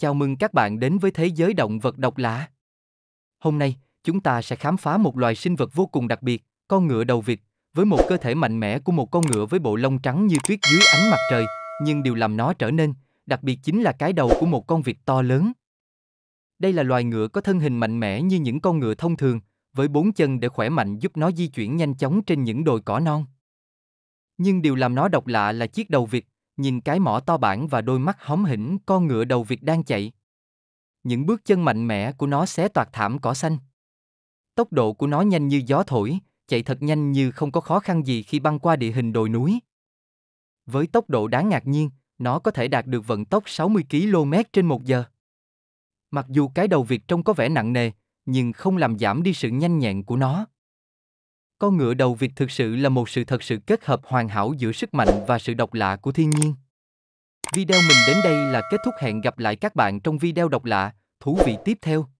Chào mừng các bạn đến với thế giới động vật độc lạ. Hôm nay, chúng ta sẽ khám phá một loài sinh vật vô cùng đặc biệt, con ngựa đầu vịt với một cơ thể mạnh mẽ của một con ngựa với bộ lông trắng như tuyết dưới ánh mặt trời, nhưng điều làm nó trở nên đặc biệt chính là cái đầu của một con vịt to lớn. Đây là loài ngựa có thân hình mạnh mẽ như những con ngựa thông thường, với bốn chân để khỏe mạnh giúp nó di chuyển nhanh chóng trên những đồi cỏ non. Nhưng điều làm nó độc lạ là chiếc đầu vịt, nhìn cái mỏ to bản và đôi mắt hóm hỉnh con ngựa đầu Việt đang chạy. Những bước chân mạnh mẽ của nó xé toạc thảm cỏ xanh. Tốc độ của nó nhanh như gió thổi, chạy thật nhanh như không có khó khăn gì khi băng qua địa hình đồi núi. Với tốc độ đáng ngạc nhiên, nó có thể đạt được vận tốc 60 km trên một giờ. Mặc dù cái đầu Việt trông có vẻ nặng nề, nhưng không làm giảm đi sự nhanh nhẹn của nó. Con ngựa đầu Việt thực sự là một sự thật sự kết hợp hoàn hảo giữa sức mạnh và sự độc lạ của thiên nhiên. Video mình đến đây là kết thúc hẹn gặp lại các bạn trong video độc lạ, thú vị tiếp theo.